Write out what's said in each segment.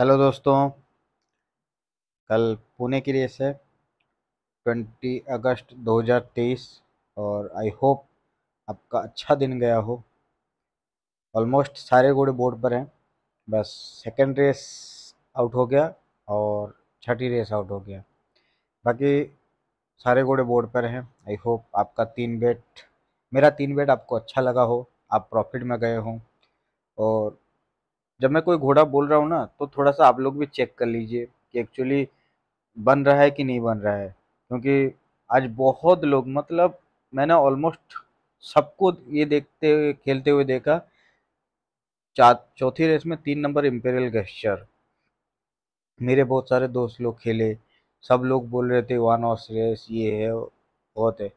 hello दोस्तों कल पुणे की रेस है 20 अगस्त 2023 और आई होप आपका अच्छा दिन गया हो ऑलमोस्ट सारे घोड़े बोर्ड पर हैं बस सेकंड रेस आउट हो गया और छठी रेस आउट हो गया बाकी सारे घोड़े बोर्ड पर हैं आई होप आपका तीन बेट मेरा तीन बेट आपको अच्छा लगा हो आप प्रॉफिट में गए हों और जब मैं कोई घोड़ा बोल रहा हूँ ना तो थोड़ा सा आप लोग भी चेक कर लीजिए कि एक्चुअली बन रहा है कि नहीं बन रहा है क्योंकि आज बहुत लोग मतलब मैंने ऑलमोस्ट सबको ये देखते हुए खेलते हुए देखा चा चौथी रेस में तीन नंबर इम्पेरियल गेस्चर मेरे बहुत सारे दोस्त लोग खेले सब लोग बोल रहे थे वन ऑस रेस ये है बहुत है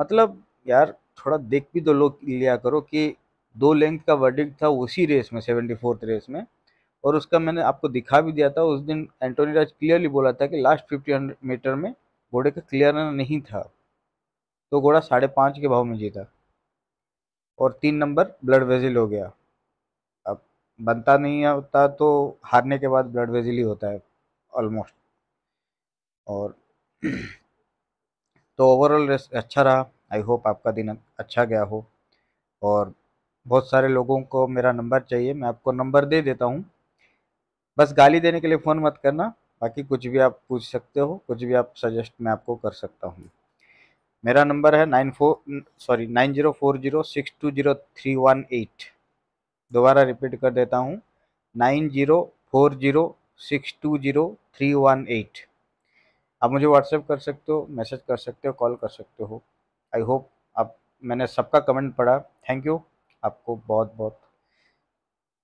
मतलब यार थोड़ा देख भी दो तो लोग लिया करो कि दो लेंथ का वर्डिक था उसी रेस में सेवेंटी फोर्थ रेस में और उसका मैंने आपको दिखा भी दिया था उस दिन एंटोनी राज क्लियरली बोला था कि लास्ट फिफ्टी मीटर में घोड़े का क्लियर नहीं था तो घोड़ा साढ़े पाँच के भाव में जीता और तीन नंबर ब्लड वेजिल हो गया अब बनता नहीं होता तो हारने के बाद ब्लड वेजिल ही होता है ऑलमोस्ट और तो ओवरऑल रेस अच्छा रहा आई होप आपका दिन अच्छा गया हो और बहुत सारे लोगों को मेरा नंबर चाहिए मैं आपको नंबर दे देता हूँ बस गाली देने के लिए फ़ोन मत करना बाकी कुछ भी आप पूछ सकते हो कुछ भी आप सजेस्ट मैं आपको कर सकता हूँ मेरा नंबर है nine four sorry nine zero four zero six two zero three one eight दोबारा रिपीट कर देता हूँ nine zero four zero six two zero three one eight आप मुझे व्हाट्सएप कर सकते हो मैसेज कर सकते हो कॉल कर सकते हो आई होप आप मैंने सबका कमेंट पढ़ा थैंक यू आपको बहुत बहुत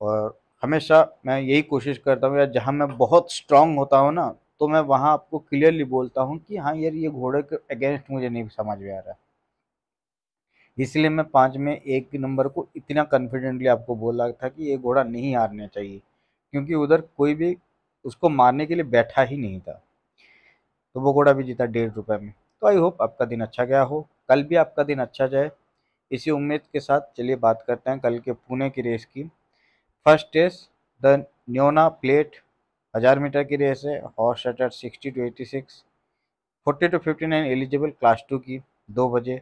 और हमेशा मैं यही कोशिश करता हूँ यार जहाँ मैं बहुत स्ट्रांग होता हूँ ना तो मैं वहाँ आपको क्लियरली बोलता हूँ कि हाँ यार ये घोड़े के अगेंस्ट मुझे नहीं समझ में आ रहा इसलिए मैं पाँच में एक नंबर को इतना कॉन्फिडेंटली आपको बोला था कि ये घोड़ा नहीं हारना चाहिए क्योंकि उधर कोई भी उसको मारने के लिए बैठा ही नहीं था तो वो घोड़ा भी जीता डेढ़ रुपये में तो आई होप आपका दिन अच्छा गया हो कल भी आपका दिन अच्छा जाए इसी उम्मीद के साथ चलिए बात करते हैं कल के पुणे की रेस की फर्स्ट रेस द न्योना प्लेट हज़ार मीटर की रेस है हॉर्स शटर sixty to eighty six forty to fifty nine eligible class two की दो बजे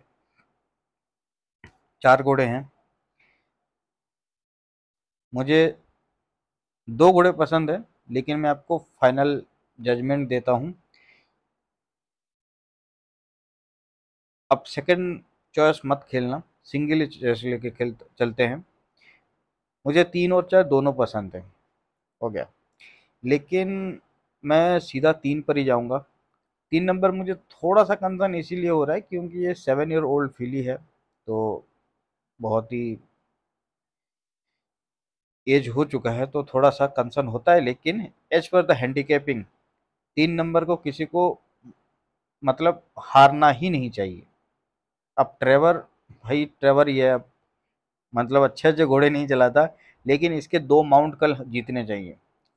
चार घोड़े हैं मुझे दो घोड़े पसंद है लेकिन मैं आपको फाइनल जजमेंट देता हूँ अब सेकंड चॉइस मत खेलना सिंगल जैसे लेके खेल चलते हैं मुझे तीन और चार दोनों पसंद हैं हो गया लेकिन मैं सीधा तीन पर ही जाऊंगा तीन नंबर मुझे थोड़ा सा कंसर्न इसीलिए हो रहा है क्योंकि ये सेवन ईयर ओल्ड फीली है तो बहुत ही एज हो चुका है तो थोड़ा सा कंसर्न होता है लेकिन एज पर द हैंडीकेपिंग तीन नंबर को किसी को मतलब हारना ही नहीं चाहिए अब ट्रेवर भाई ट्रेवर ये मतलब अच्छे अच्छे घोड़े नहीं चलाता लेकिन इसके दो माउंट कल जीतने चाहिए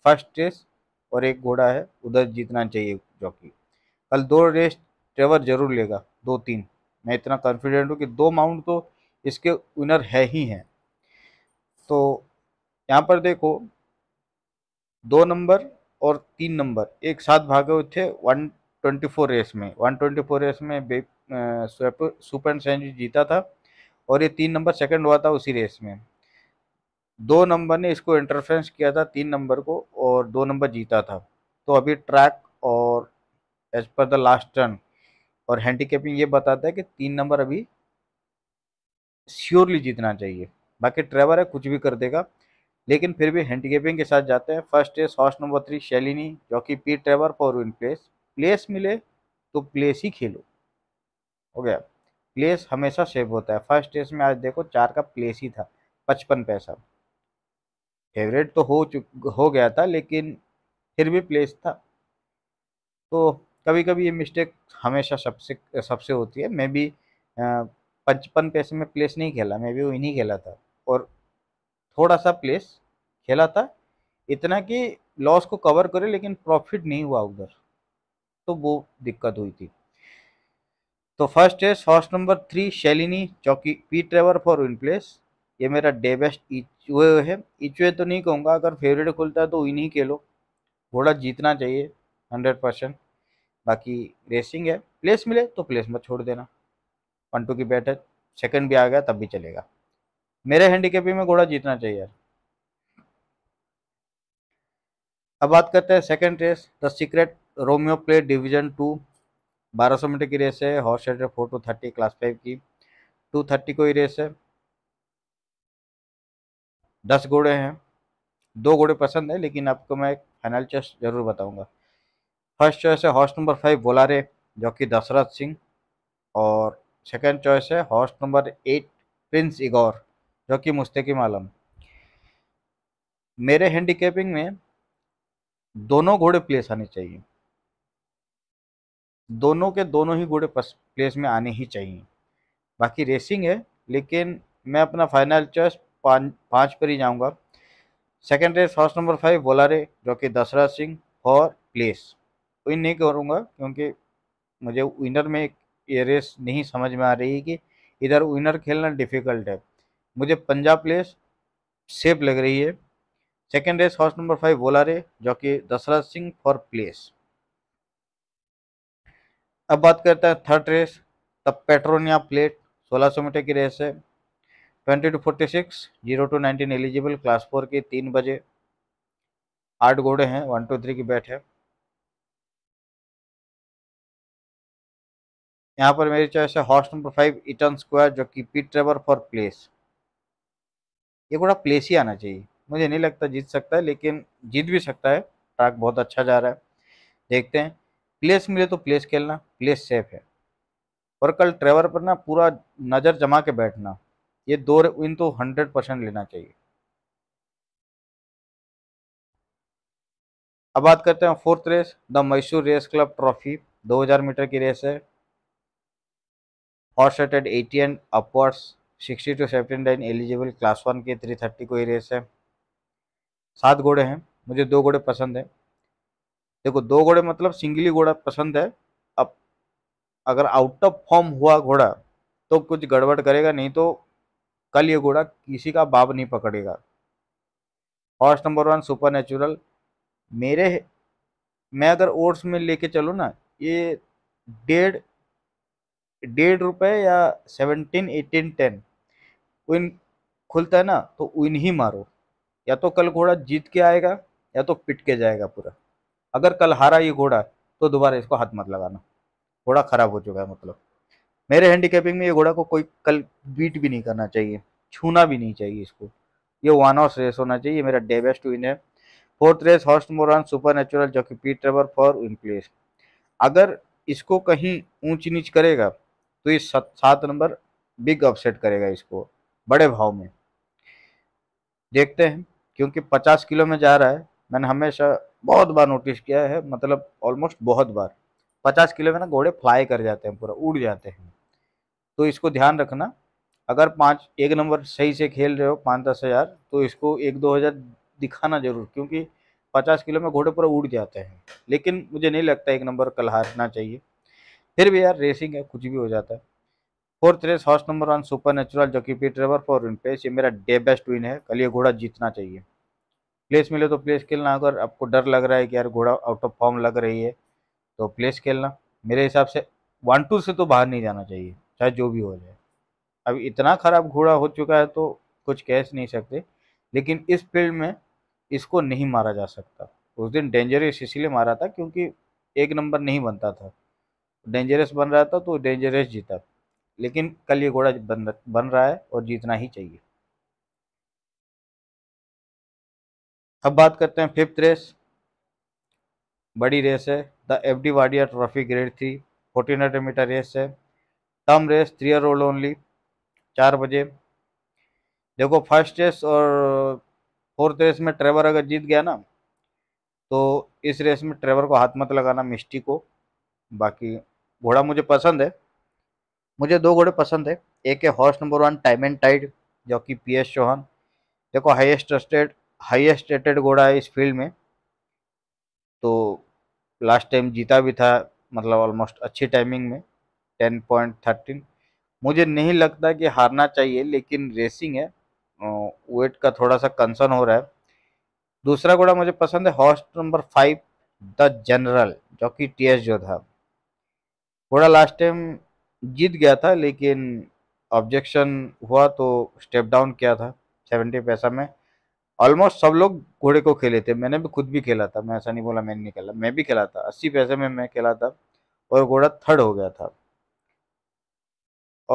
फर्स्ट रेस और एक घोड़ा है उधर जीतना चाहिए जॉकी कल दो रेस ट्रेवर जरूर लेगा दो तीन मैं इतना कॉन्फिडेंट हूँ कि दो माउंट तो इसके विनर है ही हैं तो यहाँ पर देखो दो नंबर और तीन नंबर एक साथ भागे हुए थे वन फोर रेस में 124 रेस में सुपर सेन जी जीता था और ये तीन नंबर सेकंड हुआ था उसी रेस में दो नंबर ने इसको इंटरफेंस किया था तीन नंबर को और दो नंबर जीता था तो अभी ट्रैक और as per the last turn और हैंडीकेपिंग ये बताता है कि तीन नंबर अभी श्योरली जीतना चाहिए बाकी ड्राइवर है कुछ भी कर देगा लेकिन फिर भी हैंडीकेपिंग के साथ जाते हैं first race horse number three Shailini जो कि P Trevor for win place place मिले तो प्लेस ही खेलो हो गया प्लेस हमेशा सेव होता है फर्स्ट टेस्ट में आज देखो चार का प्लेस ही था पचपन पैसा फेवरेट तो हो चुक हो गया था लेकिन फिर भी प्लेस था तो कभी कभी ये मिस्टेक हमेशा सबसे सबसे होती है मैं भी पचपन पैसे में प्लेस नहीं खेला मैं भी वही नहीं खेला था और थोड़ा सा प्लेस खेला था इतना कि लॉस को कवर करे लेकिन प्रॉफिट नहीं हुआ उधर तो वो दिक्कत हुई थी तो फर्स्ट है सॉस नंबर थ्री शैलिनी चौकी P Trevor for win place ये मेरा डे बेस्ट इचवे है इचवे तो नहीं कहूँगा अगर फेवरेट खुलता है तो इन्हीं के खेलो घोड़ा जीतना चाहिए हंड्रेड परसेंट बाकी रेसिंग है प्लेस मिले तो प्लेस मत छोड़ देना पंटू की बैट है सेकेंड भी आ गया तब भी चलेगा मेरे हैंडीकेपी में घोड़ा जीतना चाहिए अब बात करते हैं second race the secret Romeo plate division two 1200 metre की रेस है horse rated four to thirty class five की टू थर्टी को ही रेस है दस घोड़े हैं दो घोड़े पसंद है लेकिन आपको मैं एक फाइनल चॉइस जरूर बताऊंगा फर्स्ट चॉइस है हॉर्स नंबर फाइव बोलारे जो कि दशरथ सिंह और सेकंड चॉइस है horse number eight Prince Igor जो कि मुस्तकीम आलम मेरे हैंडीकेपिंग में दोनों घोड़े प्लेस आने चाहिए दोनों के दोनों ही गुड प्लेस में आने ही चाहिए बाकी रेसिंग है लेकिन मैं अपना फाइनल चॉइस पाँच पाँच पर ही जाऊंगा second race horse number five बोलारे जो कि Dashrath Singh for place win नहीं करूँगा क्योंकि मुझे विनर में ये रेस नहीं समझ में आ रही कि इधर विनर खेलना डिफ़िकल्ट है मुझे पंजाब प्लेस सेफ लग रही है second race horse number five बोलारे जो कि दशरथ सिंह फॉर प्लेस अब बात करते हैं थर्ड रेस तब पेट्रोनिया प्लेट 1600 मीटर की रेस है twenty to forty six zero to nineteen eligible class four की तीन बजे आठ घोड़े हैं वन टू थ्री की बैठ है यहाँ पर मेरी चॉइस है horse number five Eton Square जो कि पीट ट्रेवर फॉर प्लेस ये घोड़ा प्लेस ही आना चाहिए मुझे नहीं लगता जीत सकता है लेकिन जीत भी सकता है ट्रैक बहुत अच्छा जा रहा है देखते हैं प्लेस मिले तो प्लेस खेलना प्लेस सेफ है और कल ट्रेवर पर ना पूरा नज़र जमा के बैठना ये दो इन तो हंड्रेड परसेंट लेना चाहिए अब बात करते हैं fourth race the Mysore race club trophy 2000 metre की रेस है horse rated eighty and upwards sixty to seventy nine eligible class one के थ्री थर्टी को ही रेस है सात घोड़े हैं मुझे दो घोड़े पसंद है देखो दो घोड़े मतलब सिंगली घोड़ा पसंद है अब अगर आउट ऑफ फॉर्म हुआ घोड़ा तो कुछ गड़बड़ करेगा नहीं तो कल ये घोड़ा किसी का बाप नहीं पकड़ेगा horse number one supernatural मेरे मैं अगर ओट्स में लेके चलूँ ना ये डेढ़ डेढ़ रुपये या सेवनटीन एटीन टेन विन खुलता है ना तो विन ही मारो या तो कल घोड़ा जीत के आएगा या तो पिट के जाएगा पूरा अगर कल हारा ये घोड़ा तो दोबारा इसको हाथ मत लगाना घोड़ा खराब हो चुका है मतलब मेरे हैंडीकैपिंग में ये घोड़ा को कोई कल बीट भी नहीं करना चाहिए छूना भी नहीं चाहिए इसको ये वन ऑफ रेस होना चाहिए मेरा डे बेस्ट विन है फोर्थ रेस हॉर्स मोरन सुपर नेचुरल जो कि पीट ट्रेवर फॉर इन प्लेस अगर इसको कहीं ऊंच नीच करेगा तो ये सात नंबर बिग अपसेट करेगा इसको बड़े भाव में देखते हैं क्योंकि पचास किलो में जा रहा है मैंने हमेशा बहुत बार नोटिस किया है मतलब ऑलमोस्ट बहुत बार पचास किलो में ना घोड़े फ्लाई कर जाते हैं पूरा उड़ जाते हैं तो इसको ध्यान रखना अगर पाँच एक नंबर सही से खेल रहे हो पाँच दस हज़ार तो इसको एक दो हज़ार दिखाना जरूर क्योंकि पचास किलो में घोड़े पूरा उड़ जाते हैं लेकिन मुझे नहीं लगता एक नंबर कल हारना चाहिए फिर भी यार रेसिंग है कुछ भी हो जाता है fourth race horse number one supernatural जो कि पीट रेवर फॉर विन पेस ये मेरा डे बेस्ट विन है कल ये घोड़ा जीतना चाहिए प्लेस मिले तो प्लेस खेलना अगर आपको डर लग रहा है कि यार घोड़ा आउट ऑफ फॉर्म लग रही है तो प्लेस खेलना मेरे हिसाब से वन टू से तो बाहर नहीं जाना चाहिए चाहे जो भी हो जाए अब इतना ख़राब घोड़ा हो चुका है तो कुछ कह नहीं सकते लेकिन इस फील्ड में इसको नहीं मारा जा सकता उस दिन डेंजरस इसीलिए मारा था क्योंकि एक नंबर नहीं बनता था डेंजरस बन रहा था तो डेंजरस जीता लेकिन कल ये घोड़ा बन बन रहा है और जीतना ही चाहिए अब बात करते हैं फिफ्थ रेस बड़ी रेस है the F D Wadia trophy grade three fourteen hundred metre race है टर्म race three year old only चार बजे देखो फर्स्ट रेस और फोर्थ रेस में ट्रेवर अगर जीत गया ना तो इस रेस में ट्रेवर को हाथ मत लगाना मिस्टी को बाकी घोड़ा मुझे पसंद है मुझे दो घोड़े पसंद है एक है horse number one time and tide जो कि पी एस चौहान देखो हाईएस्ट ट्रस्टेड हाईएस्ट रेटेड घोड़ा है इस फील्ड में तो लास्ट टाइम जीता भी था मतलब ऑलमोस्ट अच्छी टाइमिंग में टेन पॉइंट थर्टीन मुझे नहीं लगता कि हारना चाहिए लेकिन रेसिंग है वेट का थोड़ा सा कंसर्न हो रहा है दूसरा घोड़ा मुझे पसंद है horse number five the general जो कि टी एस जोधा घोड़ा लास्ट टाइम जीत गया था लेकिन ऑब्जेक्शन हुआ तो स्टेप डाउन किया था सेवेंटी पैसा में ऑलमोस्ट सब लोग घोड़े को खेले थे मैंने भी खुद भी खेला था मैं ऐसा नहीं बोला मैंने नहीं खेला मैं भी खेला था अस्सी पैसे में मैं खेला था और घोड़ा थर्ड हो गया था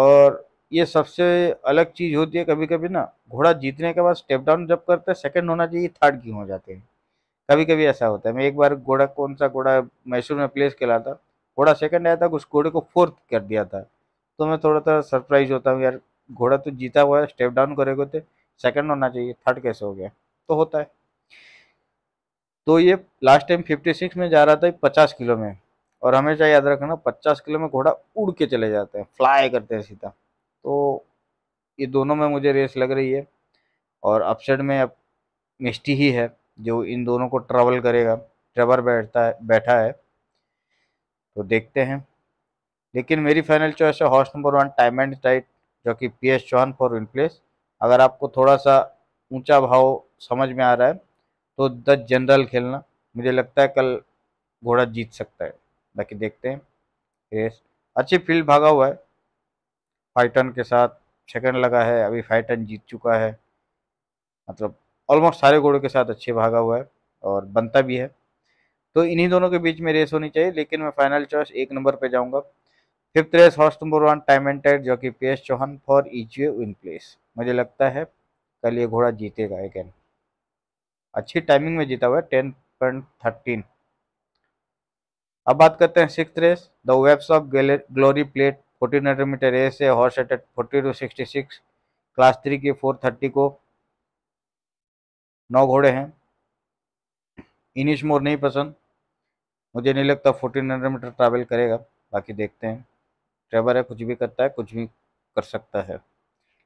और ये सबसे अलग चीज़ होती है कभी कभी ना घोड़ा जीतने के बाद स्टेप डाउन जब करते हैं सेकेंड होना चाहिए थर्ड क्यों हो जाते हैं कभी कभी ऐसा होता है मैं एक बार घोड़ा कौन सा घोड़ा मैसूर में प्लेस खेला था घोड़ा सेकंड आया था उस घोड़े को फोर्थ कर दिया था तो मैं थोड़ा सा सरप्राइज होता हूँ यार घोड़ा तो जीता हुआ है स्टेप डाउन करे होते सेकंड होना चाहिए थर्ड कैसे हो गया तो होता है तो ये लास्ट टाइम 56 में जा रहा था 50 किलो में और हमेशा याद रखना 50 किलो में घोड़ा उड़ के चले जाते हैं फ्लाई करते हैं सीधा तो ये दोनों में मुझे रेस लग रही है और अपसेट में अब मिस्टी ही है जो इन दोनों को ट्रेवल करेगा ट्रेवर बैठता है बैठा है तो देखते हैं लेकिन मेरी फाइनल चॉइस है horse number one time and tide जो कि P S Chauhan for in place अगर आपको थोड़ा सा ऊंचा भाव समझ में आ रहा है तो द जनरल खेलना मुझे लगता है कल घोड़ा जीत सकता है बाकी देखते हैं रेस अच्छी फील्ड भागा हुआ है फाइटन के साथ सेकंड लगा है अभी फाइटन जीत चुका है मतलब ऑलमोस्ट सारे घोड़ों के साथ अच्छे भागा हुआ है और बनता भी है तो इन्हीं दोनों के बीच में रेस होनी चाहिए लेकिन मैं फाइनल चॉइस एक नंबर पे जाऊंगा fifth race horse number one time and tide जो कि P S Chauhan for is win place मुझे लगता है कल ये घोड़ा जीतेगा अगेन अच्छी टाइमिंग में जीता हुआ है टेन पॉइंट थर्टीन अब बात करते हैं six race the webs of glory plate fourteen hundred metre race है horse rated forty to sixty six class three की फोर थर्टी को नौ घोड़े हैं इनिश मोर नहीं पसंद मुझे नहीं लगता फोर्टीन हंड्रेड मीटर ट्रैवल करेगा बाकी देखते हैं ड्राइवर है कुछ भी करता है कुछ भी कर सकता है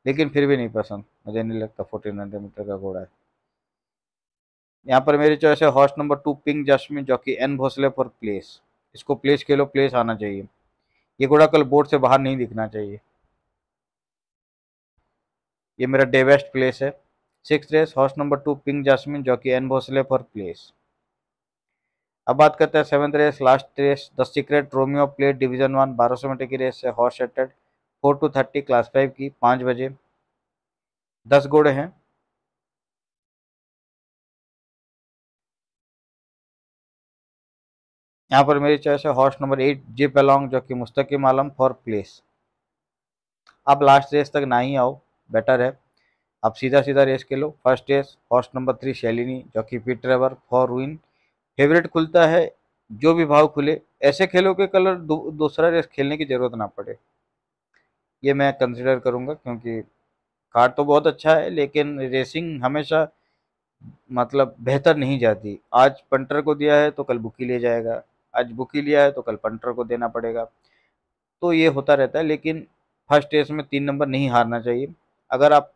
लेकिन फिर भी नहीं पसंद मुझे नहीं लगता फोर्टीन हंड्रेड मीटर का घोड़ा है यहाँ पर मेरी चॉइस है horse number two pink jasmine कि एन भोसले फॉर प्लेस इसको प्लेस खेलो प्लेस आना चाहिए ये घोड़ा कल बोर्ड से बाहर नहीं दिखना चाहिए ये मेरा डेवेस्ट प्लेस है six race horse number two pink jasmine कि एन भोसले फॉर प्लेस अब बात करते हैं seventh race last race the secret Romeo plate division one बारह सौ मीटर की रेस है horse rated four to thirty class five की पाँच बजे दस घोड़े हैं यहाँ पर मेरी चॉइस है horse number eight zip along जो कि मुस्तकिम आलम फॉर प्लेस आप लास्ट रेस तक ना ही आओ बेटर है आप सीधा सीधा रेस के लो first race horse number three Shailini जो कि ड्राइवर फॉर विन फेवरेट खुलता है जो भी भाव खुले ऐसे खेलो के कलर दूसरा दूसरा रेस खेलने की ज़रूरत ना पड़े ये मैं कंसिडर करूँगा क्योंकि कार तो बहुत अच्छा है लेकिन रेसिंग हमेशा मतलब बेहतर नहीं जाती आज पंटर को दिया है तो कल बुकी ले जाएगा आज बुकी लिया है तो कल पंटर को देना पड़ेगा तो ये होता रहता है लेकिन फर्स्ट रेस में तीन नंबर नहीं हारना चाहिए अगर आप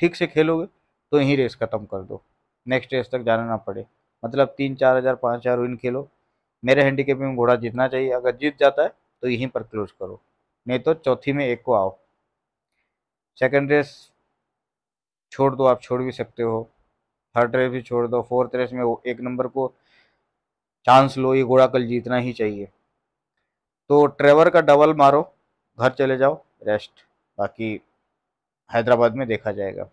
ठीक से खेलोगे तो यहीं रेस ख़त्म कर दो नेक्स्ट रेस तक जाना ना पड़े मतलब तीन चार हज़ार पाँच हज़ार विन खेलो मेरे हैंडीकेप में घोड़ा जीतना चाहिए अगर जीत जाता है तो यहीं पर क्लोज करो नहीं तो चौथी में एक को आओ सेकेंड रेस छोड़ दो आप छोड़ भी सकते हो थर्ड रेस भी छोड़ दो फोर्थ रेस में एक नंबर को चांस लो ये घोड़ा कल जीतना ही चाहिए तो ट्रेवर का डबल मारो घर चले जाओ रेस्ट बाकी हैदराबाद में देखा जाएगा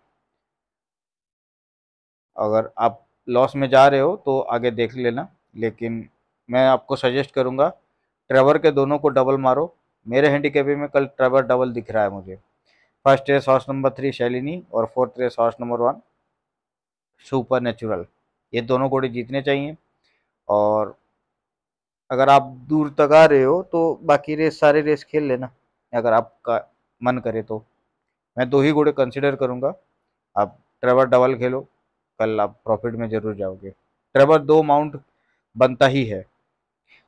अगर आप लॉस में जा रहे हो तो आगे देख लेना लेकिन मैं आपको सजेस्ट करूँगा ट्रेवर के दोनों को डबल मारो मेरे हैंडीकेपे में कल ट्रेवर डबल दिख रहा है मुझे first race horse number three Shailini और fourth race horse number one supernatural ये दोनों घोड़े जीतने चाहिए और अगर आप दूर तक आ रहे हो तो बाकी रेस सारे रेस खेल लेना अगर आपका मन करे तो मैं दो ही घोड़े कंसिडर करूँगा आप ट्रेवर डबल खेलो कल आप प्रॉफिट में जरूर जाओगे ट्रेवर दो माउंट बनता ही है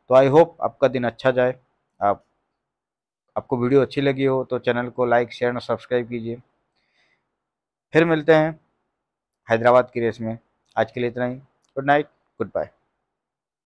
तो आई होप आपका दिन अच्छा जाए आप आपको वीडियो अच्छी लगी हो तो चैनल को लाइक शेयर और सब्सक्राइब कीजिए फिर मिलते हैं हैदराबाद की रेस में आज के लिए इतना ही गुड नाइट गुड बाय